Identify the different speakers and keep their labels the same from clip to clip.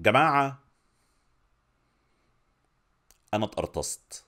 Speaker 1: جماعة أنا اتقرطست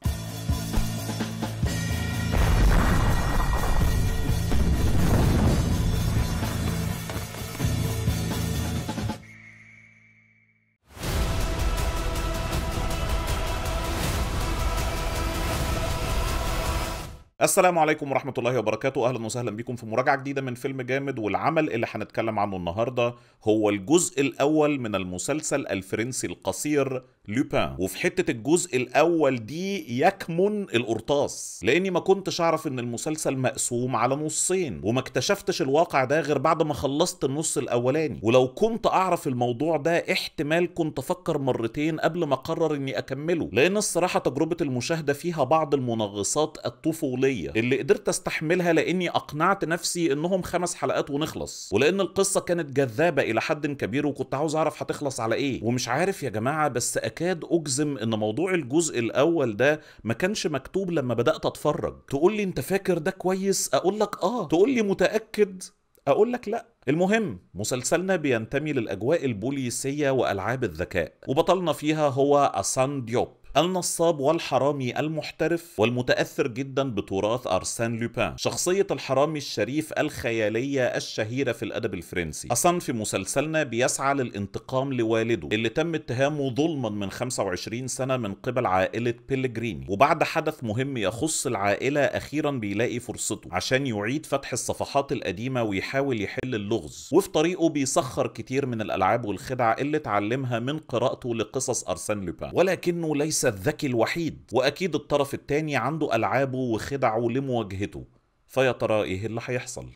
Speaker 1: السلام عليكم ورحمة الله وبركاته أهلا وسهلا بكم في مراجعة جديدة من فيلم جامد والعمل اللي هنتكلم عنه النهاردة هو الجزء الأول من المسلسل الفرنسي القصير لوبان وفي حتة الجزء الأول دي يكمن القرطاس لأني ما كنتش أعرف إن المسلسل مقسوم على نصين وما اكتشفتش الواقع ده غير بعد ما خلصت النص الأولاني ولو كنت أعرف الموضوع ده احتمال كنت أفكر مرتين قبل ما أقرر إني أكمله لأن الصراحة تجربة المشاهدة فيها بعض المنغصات الطفولية الشخصيه اللي قدرت استحملها لاني اقنعت نفسي انهم خمس حلقات ونخلص ولان القصه كانت جذابه الى حد كبير وكنت عاوز اعرف هتخلص على ايه ومش عارف يا جماعه بس اكاد اجزم ان موضوع الجزء الاول ده ما كانش مكتوب لما بدات اتفرج تقول لي انت فاكر ده كويس اقول لك اه تقول لي متاكد اقول لك لا المهم مسلسلنا بينتمي للاجواء البوليسيه والعاب الذكاء وبطلنا فيها هو اسان ديوب النصاب والحرامي المحترف والمتأثر جدا بتراث أرسان لوبان شخصية الحرامي الشريف الخيالية الشهيرة في الأدب الفرنسي أصلا في مسلسلنا بيسعى للانتقام لوالده اللي تم اتهامه ظلما من 25 سنة من قبل عائلة بيلجريني وبعد حدث مهم يخص العائلة أخيرا بيلاقي فرصته عشان يعيد فتح الصفحات القديمة ويحاول يحل اللغز وفي طريقه بيسخر كتير من الألعاب والخدع اللي اتعلمها من قراءته لقصص أرسان لوبان ولكنه ليس ليس الذكي الوحيد واكيد الطرف التاني عنده العابه وخدعه لمواجهته فيا ترى ايه اللي هيحصل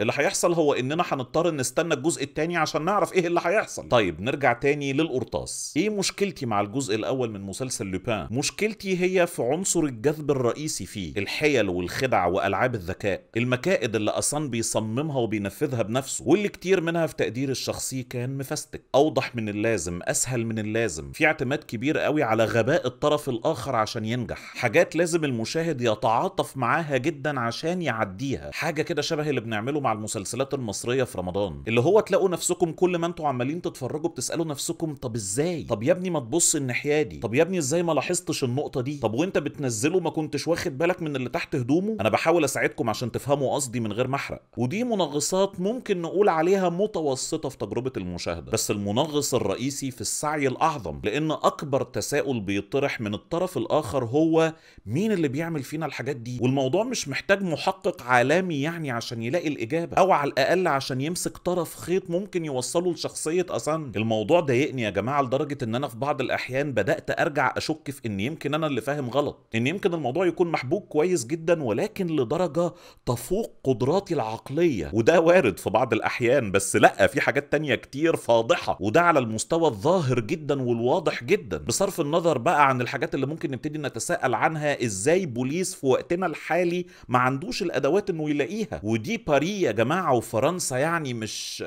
Speaker 1: اللي هيحصل هو اننا هنضطر نستنى الجزء الثاني عشان نعرف ايه اللي هيحصل طيب نرجع تاني للقرطاس ايه مشكلتي مع الجزء الاول من مسلسل لوبان مشكلتي هي في عنصر الجذب الرئيسي فيه الحيل والخدع والعاب الذكاء المكائد اللي اصلا بيصممها وبينفذها بنفسه واللي كتير منها في تقدير الشخصي كان مفستك اوضح من اللازم اسهل من اللازم في اعتماد كبير قوي على غباء الطرف الاخر عشان ينجح حاجات لازم المشاهد يتعاطف معاها جدا عشان يعديها حاجه كده شبه اللي بنعمله مع المسلسلات المصريه في رمضان اللي هو تلاقوا نفسكم كل ما انتوا عمالين تتفرجوا بتسالوا نفسكم طب ازاي طب يا ابني ما تبص الناحيه دي طب يا ابني ازاي ما لاحظتش النقطه دي طب وانت بتنزله ما كنتش واخد بالك من اللي تحت هدومه انا بحاول اساعدكم عشان تفهموا قصدي من غير ما احرق ودي منغصات ممكن نقول عليها متوسطه في تجربه المشاهده بس المنغص الرئيسي في السعي الاعظم لان اكبر تساؤل بيطرح من الطرف الاخر هو مين اللي بيعمل فينا الحاجات دي والموضوع مش محتاج محقق عالمي يعني عشان يلاقي الاجابه الاجابه او على الاقل عشان يمسك طرف خيط ممكن يوصله لشخصيه أسان الموضوع ضايقني يا جماعه لدرجه ان انا في بعض الاحيان بدات ارجع اشك في ان يمكن انا اللي فاهم غلط ان يمكن الموضوع يكون محبوك كويس جدا ولكن لدرجه تفوق قدراتي العقليه وده وارد في بعض الاحيان بس لا في حاجات تانية كتير فاضحه وده على المستوى الظاهر جدا والواضح جدا بصرف النظر بقى عن الحاجات اللي ممكن نبتدي نتساءل عنها ازاي بوليس في وقتنا الحالي ما عندوش الادوات انه يلاقيها ودي باريه يا جماعه وفرنسا يعني مش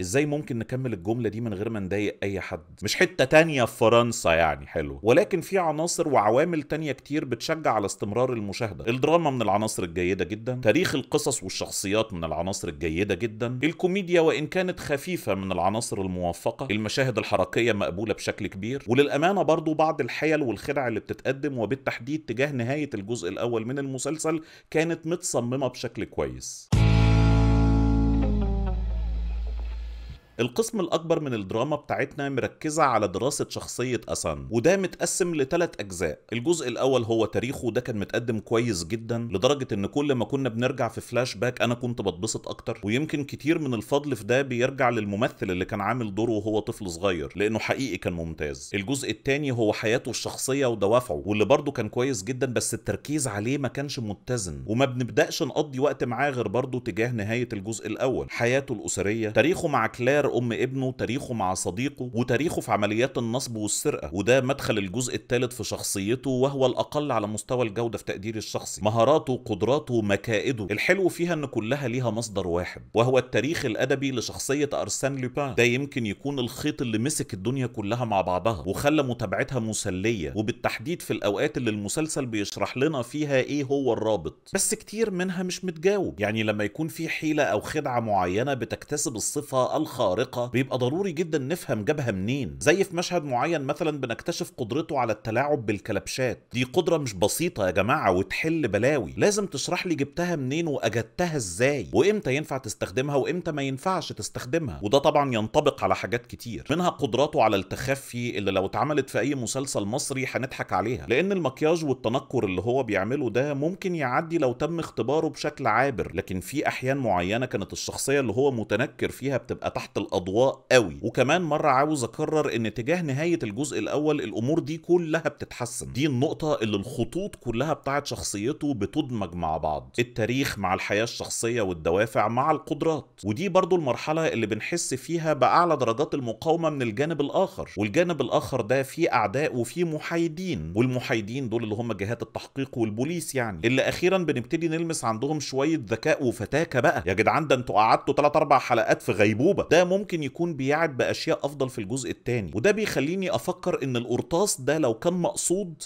Speaker 1: ازاي ممكن نكمل الجمله دي من غير ما نضايق اي حد مش حته تانية في فرنسا يعني حلو ولكن في عناصر وعوامل تانية كتير بتشجع على استمرار المشاهده الدراما من العناصر الجيده جدا تاريخ القصص والشخصيات من العناصر الجيده جدا الكوميديا وان كانت خفيفه من العناصر الموفقه المشاهد الحركيه مقبوله بشكل كبير وللامانه برضو بعض الحيل والخدع اللي بتتقدم وبالتحديد تجاه نهايه الجزء الاول من المسلسل كانت متصممه بشكل كويس القسم الأكبر من الدراما بتاعتنا مركزة على دراسة شخصية أسان وده متقسم لثلاث أجزاء الجزء الأول هو تاريخه وده كان متقدم كويس جدا لدرجة إن كل ما كنا بنرجع في فلاش باك أنا كنت بتبسط أكتر ويمكن كتير من الفضل في ده بيرجع للممثل اللي كان عامل دوره وهو طفل صغير لأنه حقيقي كان ممتاز الجزء الثاني هو حياته الشخصية ودوافعه واللي برضه كان كويس جدا بس التركيز عليه ما كانش متزن وما بنبدأش نقضي وقت معاه غير برضه تجاه نهاية الجزء الأول حياته الأسرية تاريخه مع كلار غير أم ابنه تاريخه مع صديقه وتاريخه في عمليات النصب والسرقة وده مدخل الجزء الثالث في شخصيته وهو الأقل على مستوى الجودة في تقديري الشخصي مهاراته قدراته مكائده الحلو فيها أن كلها ليها مصدر واحد وهو التاريخ الأدبي لشخصية أرسان لوبان ده يمكن يكون الخيط اللي مسك الدنيا كلها مع بعضها وخلى متابعتها مسلية وبالتحديد في الأوقات اللي المسلسل بيشرح لنا فيها إيه هو الرابط بس كتير منها مش متجاوب يعني لما يكون في حيلة أو خدعة معينة بتكتسب الصفة الخاصة خارقه بيبقى ضروري جدا نفهم جابها منين زي في مشهد معين مثلا بنكتشف قدرته على التلاعب بالكلبشات دي قدره مش بسيطه يا جماعه وتحل بلاوي لازم تشرح لي جبتها منين واجدتها ازاي وامتى ينفع تستخدمها وامتى ما ينفعش تستخدمها وده طبعا ينطبق على حاجات كتير منها قدراته على التخفي اللي لو اتعملت في اي مسلسل مصري هنضحك عليها لان المكياج والتنكر اللي هو بيعمله ده ممكن يعدي لو تم اختباره بشكل عابر لكن في احيان معينه كانت الشخصيه اللي هو متنكر فيها بتبقى تحت الاضواء قوي وكمان مره عاوز اكرر ان تجاه نهايه الجزء الاول الامور دي كلها بتتحسن دي النقطه اللي الخطوط كلها بتاعت شخصيته بتدمج مع بعض التاريخ مع الحياه الشخصيه والدوافع مع القدرات ودي برضو المرحله اللي بنحس فيها باعلى درجات المقاومه من الجانب الاخر والجانب الاخر ده فيه اعداء وفيه محايدين والمحايدين دول اللي هم جهات التحقيق والبوليس يعني اللي اخيرا بنبتدي نلمس عندهم شويه ذكاء وفتاكه بقى يا جدعان ده انتوا قعدتوا 3 4 حلقات في غيبوبه ده ممكن يكون بيعد باشياء افضل في الجزء الثاني وده بيخليني افكر ان القرطاس ده لو كان مقصود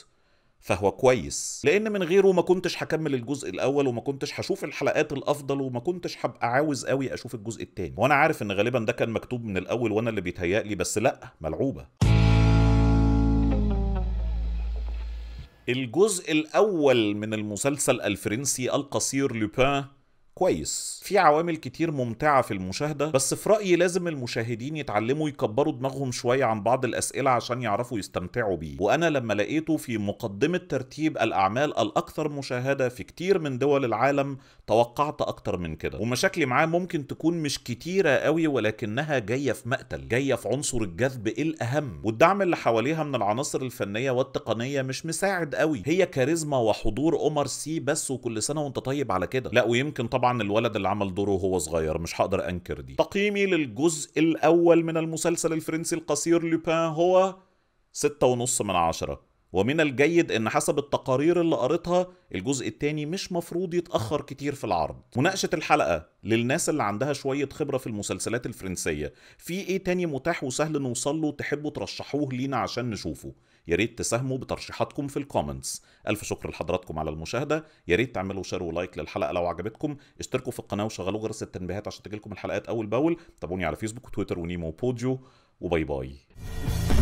Speaker 1: فهو كويس لان من غيره ما كنتش هكمل الجزء الاول وما كنتش هشوف الحلقات الافضل وما كنتش هبقى عاوز قوي اشوف الجزء الثاني وانا عارف ان غالبا ده كان مكتوب من الاول وانا اللي بيتهيألي بس لا ملعوبه الجزء الاول من المسلسل الفرنسي القصير لوبان كويس في عوامل كتير ممتعه في المشاهده بس في رايي لازم المشاهدين يتعلموا يكبروا دماغهم شويه عن بعض الاسئله عشان يعرفوا يستمتعوا بيه وانا لما لقيته في مقدمه ترتيب الاعمال الاكثر مشاهده في كتير من دول العالم توقعت اكتر من كده ومشاكلي معاه ممكن تكون مش كتيره قوي ولكنها جايه في مقتل جايه في عنصر الجذب الاهم والدعم اللي حواليها من العناصر الفنيه والتقنيه مش مساعد قوي هي كاريزما وحضور عمر سي بس وكل سنه وانت طيب على كده لا ويمكن طبعا طبعا الولد اللي عمل دوره وهو صغير مش هقدر انكر دي تقييمي للجزء الاول من المسلسل الفرنسي القصير لوبان هو ستة ونص من عشرة ومن الجيد ان حسب التقارير اللي قريتها الجزء الثاني مش مفروض يتاخر كتير في العرض مناقشه الحلقه للناس اللي عندها شويه خبره في المسلسلات الفرنسيه في ايه تاني متاح وسهل نوصل له تحبوا ترشحوه لينا عشان نشوفه ياريت تساهموا بترشيحاتكم في الكومنتس الف شكر لحضراتكم على المشاهده ياريت تعملوا شير ولايك للحلقه لو عجبتكم اشتركوا في القناه وشغلوا جرس التنبيهات عشان تجيلكم الحلقات اول باول تابعوني على فيسبوك وتويتر ونيمو وبوديو وباي باي